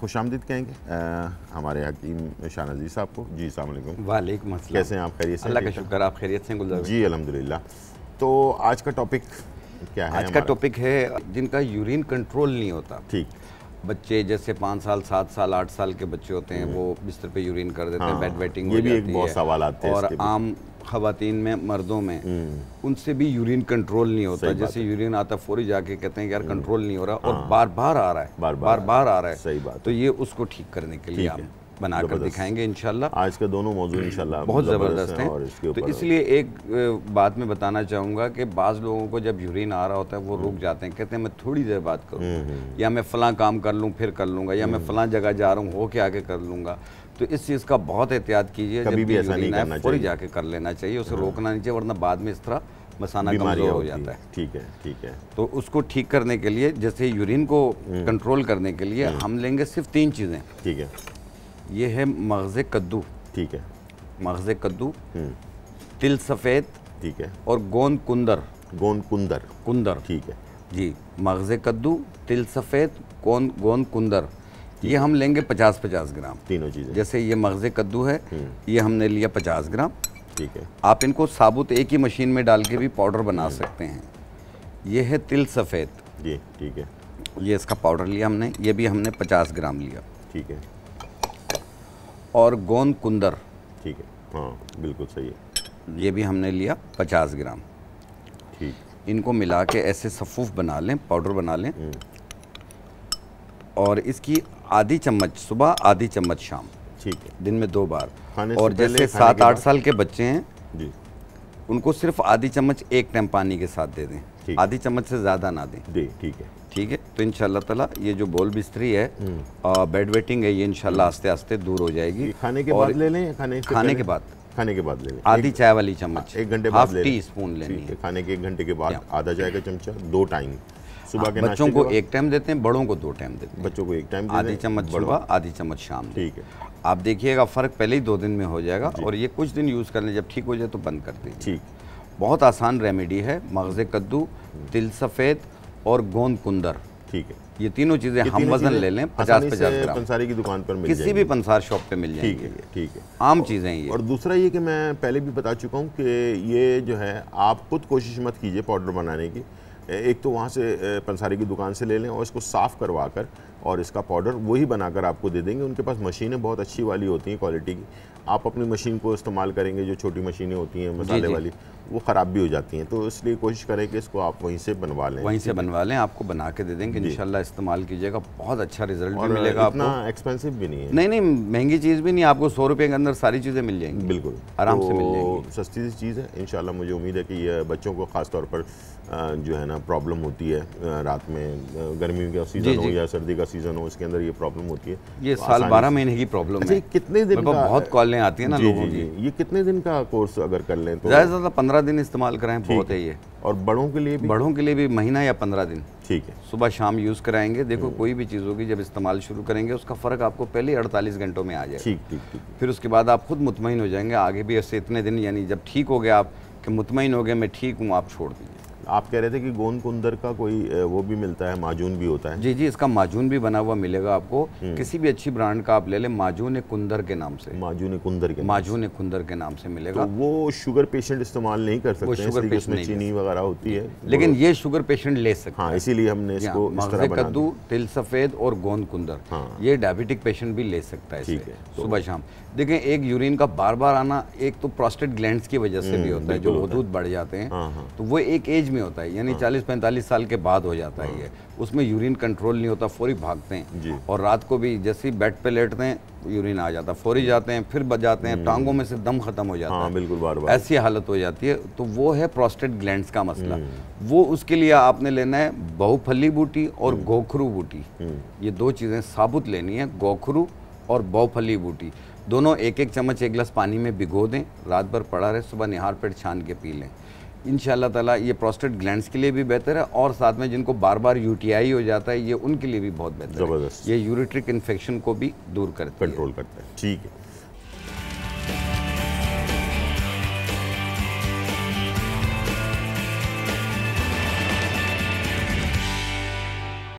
खुश आमदीद कहेंगे हमारे हकीम शाह नज़ीर साहब को जी सलाम वाले कैसे आप खैरियत अल्लाह का शुक्र आप खैरियत हैं गुलजार जी अलहमदिल्ला तो आज का टॉपिक क्या है आज का टॉपिक है जिनका यूरिन कंट्रोल नहीं होता ठीक बच्चे जैसे पाँच साल सात साल आठ साल के बच्चे होते हैं वो बिस्तर पे यूरिन कर देते हैं बेड हाँ। वेटिंग ये भी एक बहुत सवाल आते हैं और आम खातन में मर्दों में हम्म। उनसे भी यूरिन कंट्रोल नहीं होता जैसे यूरिन आता फौरी जाके कहते हैं यार कंट्रोल हम्म। नहीं हो रहा और हाँ। बार बार आ रहा है बार बार आ रहा है सही बात तो ये उसको ठीक करने के लिए आप बनाकर दिखाएंगे इनशाला आज के दोनों मौजूद इन बहुत मतलब ज़बरदस्त हैं है। तो इसलिए एक बात मैं बताना चाहूँगा कि बाज़ लोगों को जब यूरिन आ रहा होता है वो रुक हम्म। जाते हैं कहते हैं मैं थोड़ी देर बात करूँ हम्म, हम्म, या मैं फ़लाँ काम कर लूँ फिर कर लूँगा या मैं फ़लाँ जगह जा रहा हूँ हो के आके कर लूँगा तो इस चीज़ का बहुत एहतियात कीजिए कभी भी ऐसा नहीं करना चाहिए जाके कर लेना चाहिए उसे हाँ। रोकना नहीं चाहिए वरना बाद में इस तरह मसाना कमजोर हो जाता है ठीक है ठीक है तो उसको ठीक करने के लिए जैसे यूरिन को कंट्रोल करने के लिए हम लेंगे सिर्फ तीन चीज़ें ठीक है ये है मगज़ कद्दू ठीक है मगज़ कद्दू हम्म। तिल सफ़ेद ठीक है और गोंद कुंदर गोंद कुंदर कुंदर ठीक है जी मगज़ कद्दू तिल सफ़ेद गोंद गोंद कुंदर ये हम लेंगे पचास पचास ग्राम तीनों चीज़ें जैसे ये मगज़ कद्दू है हम्म। ये हमने लिया पचास ग्राम ठीक है आप इनको साबुत एक ही मशीन में डाल के भी पाउडर बना हम्म। सकते हैं ये है तिल सफ़ेद जी ठीक है ये इसका पाउडर लिया हमने ये भी हमने पचास ग्राम लिया ठीक है और गोंद कुंदर ठीक है हाँ बिल्कुल सही है ये भी हमने लिया पचास ग्राम ठीक इनको मिला के ऐसे सफ़ूफ बना लें पाउडर बना लें हम्म। और इसकी आधी चम्मच सुबह आधी चम्मच शाम ठीक है दिन में दो बार और जैसे सात आठ साल के बच्चे हैं जी उनको सिर्फ आधी चम्मच एक टाइम पानी के साथ दे दें आधी चम्मच से ज़्यादा ना दें ठीक है ठीक है तो इनशाला तला ये जो बोल बिस्तरी है हम्म। आ, बेड वेटिंग है ये इनशाला आस्ते आस्ते दूर हो जाएगी खाने के बाद ले लें खाने खाने के बाद खाने के बाद ले लें आधी चाय वाली चम्मच हाँ, एक घंटे बाद ले टी स्पून लेनी है खाने के एक घंटे के बाद आधा चाय का चमचा दो टाइम सुबह हाँ, के बच्चों को एक टाइम देते हैं बड़ों को दो टाइम देते हैं बच्चों को एक टाइम आधी चम्मच सुबह आधी चम्मच शाम ठीक है आप देखिएगा फ़र्क पहले ही दो दिन में हो जाएगा और ये कुछ दिन यूज़ कर लें जब ठीक हो जाए तो बंद कर दें ठीक बहुत आसान रेमेडी है मगज़ कद्दू तिल सफ़ेद और गोंद कुंदर ठीक है ये तीनों चीज़ें हम वजन ले लें पचास पचास ग्राम पंसारी की दुकान पर मिल किसी भी पंसार शॉप पे मिल जाएगी ठीक है ठीक है आम चीज़ें ये और दूसरा ये कि मैं पहले भी बता चुका हूँ कि ये जो है आप खुद कोशिश मत कीजिए पाउडर बनाने की एक तो वहाँ से पंसारी की दुकान से ले लें और इसको साफ़ करवा कर और इसका पाउडर वही बनाकर आपको दे देंगे उनके पास मशीनें बहुत अच्छी वाली होती हैं क्वालिटी की आप अपनी मशीन को इस्तेमाल करेंगे जो छोटी मशीनें होती हैं मसाले वाली वो ख़राब भी हो जाती हैं तो इसलिए कोशिश करें कि इसको आप वहीं से बनवा लें वहीं से बनवा लें आपको बना के दे देंगे इंशाल्लाह इस्तेमाल कीजिएगा बहुत अच्छा रिजल्ट भी मिलेगा इतना आपको एक्सपेंसिव भी नहीं है नहीं नहीं महंगी चीज़ भी नहीं आपको सौ रुपये के अंदर सारी चीज़ें मिल जाएंगी बिल्कुल आराम से तो मिल जाएंगी सस्ती सी चीज़ है इन मुझे उम्मीद है कि यह बच्चों को ख़ासतौर पर जो है ना प्रॉब्लम होती है रात में गर्मी का सीज़न हो या सर्दी का सीज़न हो इसके अंदर ये प्रॉब्लम होती है ये तो साल बारह महीने की प्रॉब्लम अच्छा, है कितने दिन का बहुत कॉलें आती है ना लोगों की ये कितने दिन का कोर्स अगर कर लें तो ज़्यादा से ज़्यादा पंद्रह दिन इस्तेमाल करें बहुत है ये और बड़ों के लिए बड़ों के लिए भी महीना या पंद्रह दिन ठीक है सुबह शाम यूज़ कराएंगे देखो हम्म। कोई भी चीज़ों की जब इस्तेमाल शुरू करेंगे उसका फ़र्क आपको पहले 48 घंटों में आ जाए ठीक ठीक ठीक फिर उसके बाद आप खुद मुतमिन हो जाएंगे आगे भी ऐसे इतने दिन यानी जब ठीक हो गया आप कि मुतमिन हो गए मैं ठीक हूँ आप छोड़ दीजिए आप कह रहे थे कि गोंद कुंदर का कोई वो भी मिलता है माजून भी होता है जी जी इसका माजून भी बना हुआ मिलेगा आपको हम्म। किसी भी अच्छी ब्रांड का आप ले लें माजून कुंदर के नाम से माजून कुंदर के माजून कुंदर के नाम से मिलेगा तो वो शुगर पेशेंट इस्तेमाल नहीं कर सकते शुगर पेशेंट चीनी वगैरह होती है लेकिन ये शुगर पेशेंट ले सकते हाँ, हैं इसीलिए हमने इसको हाँ, कद्दू तिल सफ़ेद और गोंद कुंदर हाँ। ये डायबिटिक पेशेंट भी ले सकता है तो सुबह शाम देखें एक यूरिन का बार बार आना एक तो प्रोस्टेट ग्लैंड की वजह से भी हम्म, होता है जो वदूद बढ़ जाते हैं तो वो एक एज में होता है यानी हाँ। चालीस पैंतालीस साल के बाद हो जाता है हाँ। ये उसमें यूरिन कंट्रोल नहीं होता फौरी भागते हैं और रात को भी जैसे ही बेड पे लेटते हैं यूरिन आ जाता है फौरी जाते हैं फिर बच जाते हैं टांगों हम्म। में से दम खत्म हो जाता हाँ, है बिल्कुल बार बार ऐसी हालत हो जाती है तो वो है प्रोस्टेट ग्लैंड का मसला हम्म। वो उसके लिए आपने लेना है बहुफली बूटी और हम्म। गोखरू बूटी ये दो चीज़ें साबुत लेनी है गोखरू और बहुफली बूटी दोनों एक एक चम्मच एक गिलास पानी में भिगो दें रात भर पड़ा रहे सुबह निहार पेट छान के पी लें इन ताला ये प्रोस्टेट ग्लैंड्स के लिए भी बेहतर है और साथ में जिनको बार बार यूटीआई हो जाता है ये उनके लिए भी बहुत बेहतर है ये यूरिट्रिक इन्फेक्शन को भी दूर करते कंट्रोल करता है ठीक है